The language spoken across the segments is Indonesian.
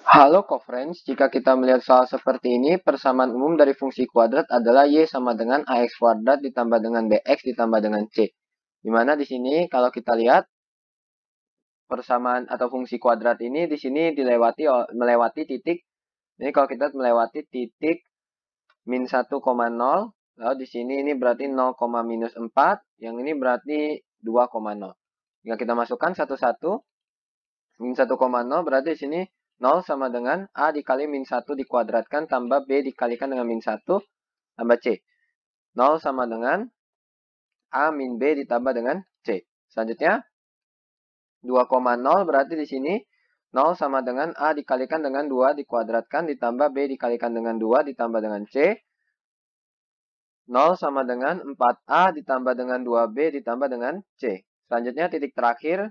Halo friends. jika kita melihat soal seperti ini, persamaan umum dari fungsi kuadrat adalah Y sama dengan AX kuadrat ditambah dengan BX ditambah dengan C. Dimana di sini kalau kita lihat, persamaan atau fungsi kuadrat ini di sini dilewati melewati titik, ini kalau kita melewati titik min 1,0, lalu di sini ini berarti 0, minus 4, yang ini berarti 2,0. Jika kita masukkan satu-satu, min 1,0 berarti di sini 0 sama dengan A dikali min 1 dikuadratkan tambah B dikalikan dengan min 1 tambah C. 0 sama dengan A min B ditambah dengan C. Selanjutnya, 2,0 berarti di sini 0 sama dengan A dikalikan dengan 2 dikuadratkan ditambah B dikalikan dengan 2 ditambah dengan C. 0 sama dengan 4A ditambah dengan 2B ditambah dengan C. Selanjutnya titik terakhir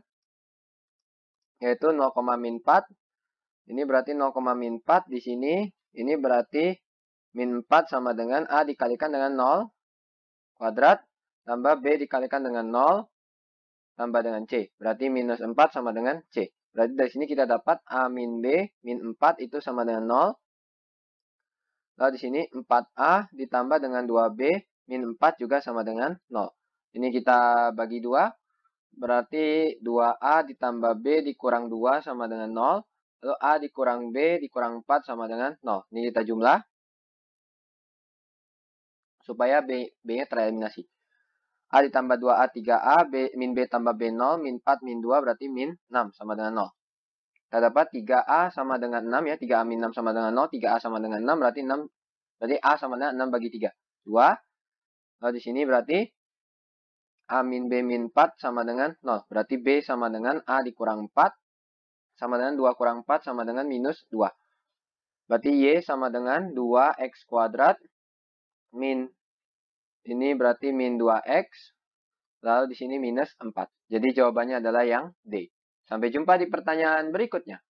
yaitu 0, min 4 ini berarti 0,4 di sini. Ini berarti min 4 sama dengan A dikalikan dengan 0 kuadrat tambah B dikalikan dengan 0 tambah dengan C. Berarti minus 4 sama dengan C. Berarti dari sini kita dapat A min B min 4 itu sama dengan 0. Lalu di sini 4A ditambah dengan 2B min 4 juga sama dengan 0. Ini kita bagi 2. Berarti 2A ditambah B dikurang 2 sama dengan 0. Lalu A dikurang B dikurang 4 sama dengan 0. Ini kita jumlah. Supaya B-nya B tereliminasi. A ditambah 2A 3A, B, min B tambah B 0, min 4, min 2 berarti min 6 sama dengan 0. Kita dapat 3A sama dengan 6 ya, 3A min 6 sama dengan 0, 3A sama dengan 6 berarti 6, berarti A sama dengan 6 bagi 3. 2, lalu di sini berarti A min B min 4 sama dengan 0. Berarti B sama dengan A dikurang 4 sama dengan 2 kurang 4 sama dengan minus 2. Berarti Y sama dengan 2X kuadrat min. Ini berarti min 2X. Lalu di sini minus 4. Jadi jawabannya adalah yang D. Sampai jumpa di pertanyaan berikutnya.